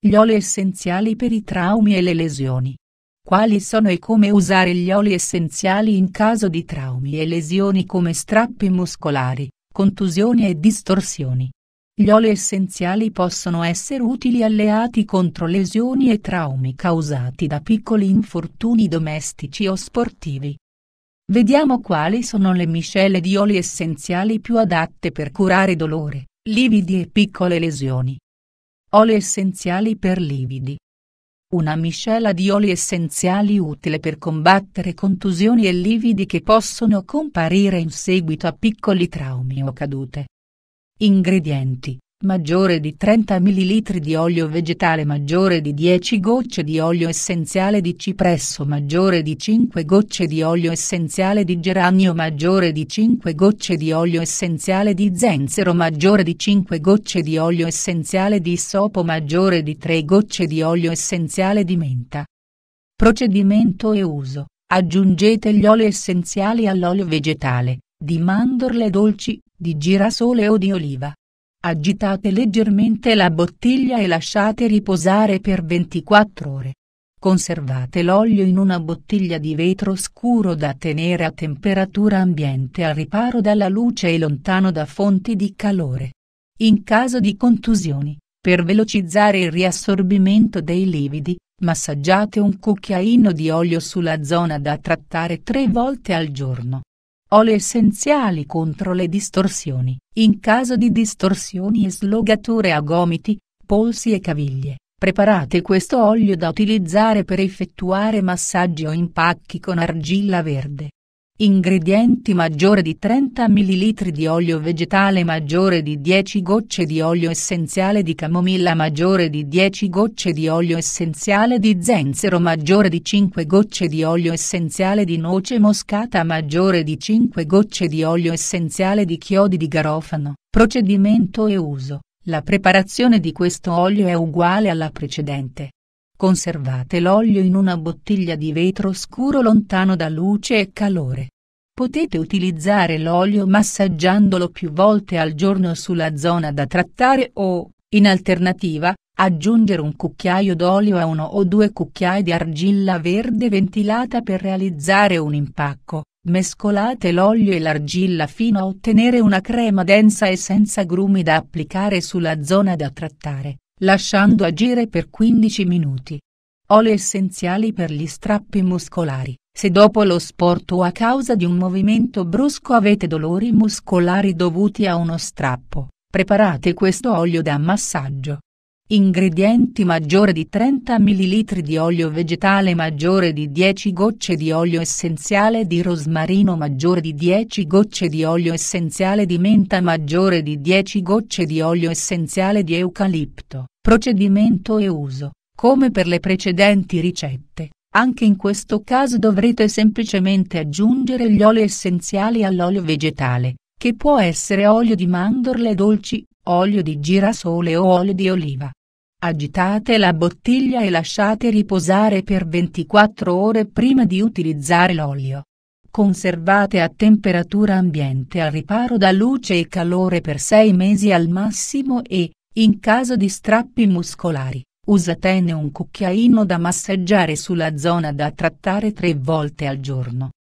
Gli oli essenziali per i traumi e le lesioni. Quali sono e come usare gli oli essenziali in caso di traumi e lesioni come strappi muscolari, contusioni e distorsioni? Gli oli essenziali possono essere utili alleati contro lesioni e traumi causati da piccoli infortuni domestici o sportivi. Vediamo quali sono le miscele di oli essenziali più adatte per curare dolore, lividi e piccole lesioni. Oli essenziali per lividi. Una miscela di oli essenziali utile per combattere contusioni e lividi che possono comparire in seguito a piccoli traumi o cadute. Ingredienti maggiore di 30 ml di olio vegetale maggiore di 10 gocce di olio essenziale di cipresso maggiore di 5 gocce di olio essenziale di geranio maggiore di 5 gocce di olio essenziale di zenzero maggiore di 5 gocce di olio essenziale di sopo maggiore di 3 gocce di olio essenziale di menta. Procedimento e uso. Aggiungete gli oli essenziali all'olio vegetale, di mandorle dolci, di girasole o di oliva Agitate leggermente la bottiglia e lasciate riposare per 24 ore. Conservate l'olio in una bottiglia di vetro scuro da tenere a temperatura ambiente al riparo dalla luce e lontano da fonti di calore. In caso di contusioni, per velocizzare il riassorbimento dei lividi, massaggiate un cucchiaino di olio sulla zona da trattare tre volte al giorno. Oli essenziali contro le distorsioni. In caso di distorsioni e slogature a gomiti, polsi e caviglie, preparate questo olio da utilizzare per effettuare massaggi o impacchi con argilla verde. Ingredienti maggiore di 30 ml di olio vegetale maggiore di 10 gocce di olio essenziale di camomilla maggiore di 10 gocce di olio essenziale di zenzero maggiore di 5 gocce di olio essenziale di noce moscata maggiore di 5 gocce di olio essenziale di chiodi di garofano. Procedimento e uso. La preparazione di questo olio è uguale alla precedente. Conservate l'olio in una bottiglia di vetro scuro lontano da luce e calore. Potete utilizzare l'olio massaggiandolo più volte al giorno sulla zona da trattare o, in alternativa, aggiungere un cucchiaio d'olio a uno o due cucchiai di argilla verde ventilata per realizzare un impacco. Mescolate l'olio e l'argilla fino a ottenere una crema densa e senza grumi da applicare sulla zona da trattare lasciando agire per 15 minuti. Oli essenziali per gli strappi muscolari. Se dopo lo sport o a causa di un movimento brusco avete dolori muscolari dovuti a uno strappo, preparate questo olio da massaggio. Ingredienti maggiore di 30 ml di olio vegetale maggiore di 10 gocce di olio essenziale di rosmarino maggiore di 10 gocce di olio essenziale di menta maggiore di 10 gocce di olio essenziale di eucalipto. Procedimento e uso, come per le precedenti ricette, anche in questo caso dovrete semplicemente aggiungere gli oli essenziali all'olio vegetale, che può essere olio di mandorle dolci, olio di girasole o olio di oliva. Agitate la bottiglia e lasciate riposare per 24 ore prima di utilizzare l'olio. Conservate a temperatura ambiente al riparo da luce e calore per 6 mesi al massimo e, in caso di strappi muscolari, usatene un cucchiaino da massaggiare sulla zona da trattare 3 volte al giorno.